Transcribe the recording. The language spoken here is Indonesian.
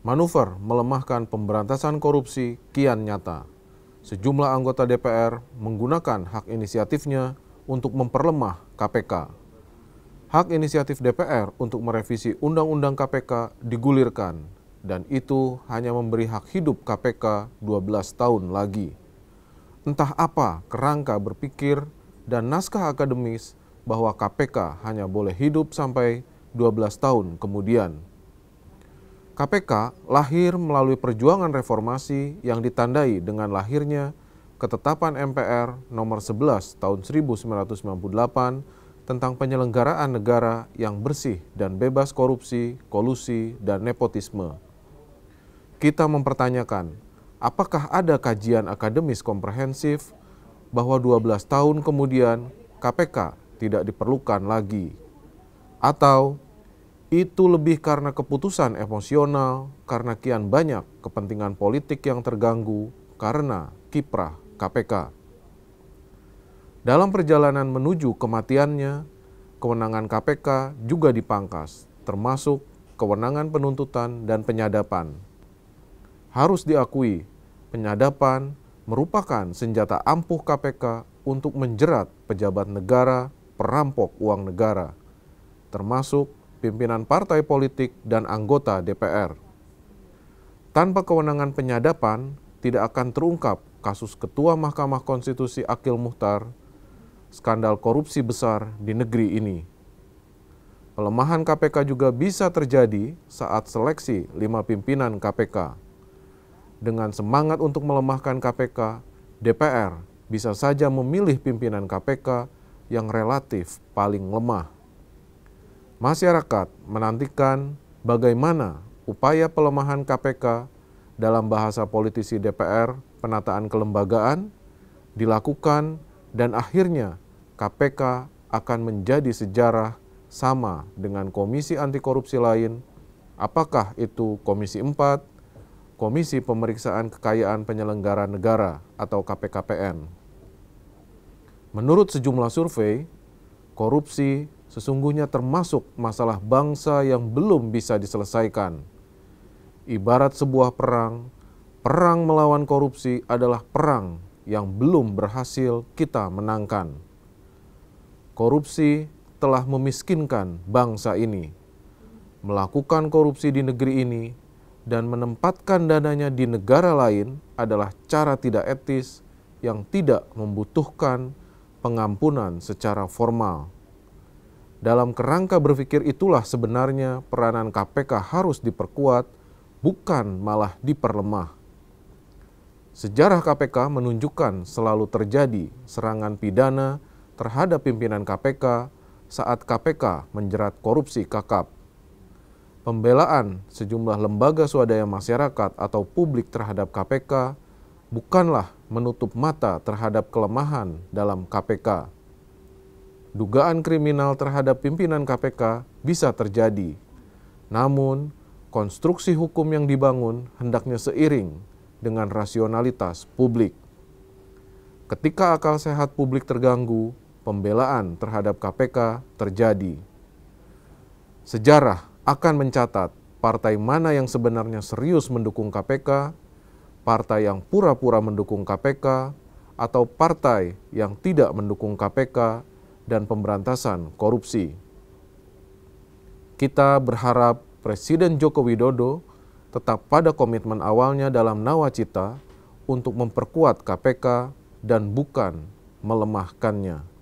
Manuver melemahkan pemberantasan korupsi kian nyata. Sejumlah anggota DPR menggunakan hak inisiatifnya untuk memperlemah KPK. Hak inisiatif DPR untuk merevisi Undang-Undang KPK digulirkan, dan itu hanya memberi hak hidup KPK 12 tahun lagi. Entah apa kerangka berpikir dan naskah akademis bahwa KPK hanya boleh hidup sampai 12 tahun kemudian. KPK lahir melalui perjuangan reformasi yang ditandai dengan lahirnya ketetapan MPR nomor 11 tahun 1998 tentang penyelenggaraan negara yang bersih dan bebas korupsi, kolusi, dan nepotisme. Kita mempertanyakan, apakah ada kajian akademis komprehensif bahwa 12 tahun kemudian KPK tidak diperlukan lagi? Atau itu lebih karena keputusan emosional, karena kian banyak kepentingan politik yang terganggu, karena kiprah KPK. Dalam perjalanan menuju kematiannya, kewenangan KPK juga dipangkas, termasuk kewenangan penuntutan dan penyadapan. Harus diakui, penyadapan merupakan senjata ampuh KPK untuk menjerat pejabat negara perampok uang negara, termasuk pimpinan partai politik, dan anggota DPR. Tanpa kewenangan penyadapan, tidak akan terungkap kasus Ketua Mahkamah Konstitusi Akil Muhtar, skandal korupsi besar di negeri ini. Pelemahan KPK juga bisa terjadi saat seleksi lima pimpinan KPK. Dengan semangat untuk melemahkan KPK, DPR bisa saja memilih pimpinan KPK yang relatif paling lemah. Masyarakat menantikan bagaimana upaya pelemahan KPK dalam bahasa politisi DPR penataan kelembagaan dilakukan dan akhirnya KPK akan menjadi sejarah sama dengan komisi anti korupsi lain apakah itu komisi 4 Komisi Pemeriksaan Kekayaan Penyelenggara Negara atau KPKPN Menurut sejumlah survei korupsi sesungguhnya termasuk masalah bangsa yang belum bisa diselesaikan. Ibarat sebuah perang, perang melawan korupsi adalah perang yang belum berhasil kita menangkan. Korupsi telah memiskinkan bangsa ini, melakukan korupsi di negeri ini, dan menempatkan dananya di negara lain adalah cara tidak etis yang tidak membutuhkan pengampunan secara formal. Dalam kerangka berpikir itulah sebenarnya peranan KPK harus diperkuat, bukan malah diperlemah. Sejarah KPK menunjukkan selalu terjadi serangan pidana terhadap pimpinan KPK saat KPK menjerat korupsi kakap. Pembelaan sejumlah lembaga swadaya masyarakat atau publik terhadap KPK bukanlah menutup mata terhadap kelemahan dalam KPK dugaan kriminal terhadap pimpinan KPK bisa terjadi. Namun, konstruksi hukum yang dibangun hendaknya seiring dengan rasionalitas publik. Ketika akal sehat publik terganggu, pembelaan terhadap KPK terjadi. Sejarah akan mencatat partai mana yang sebenarnya serius mendukung KPK, partai yang pura-pura mendukung KPK, atau partai yang tidak mendukung KPK dan pemberantasan korupsi. Kita berharap Presiden Joko Widodo tetap pada komitmen awalnya dalam nawacita untuk memperkuat KPK dan bukan melemahkannya.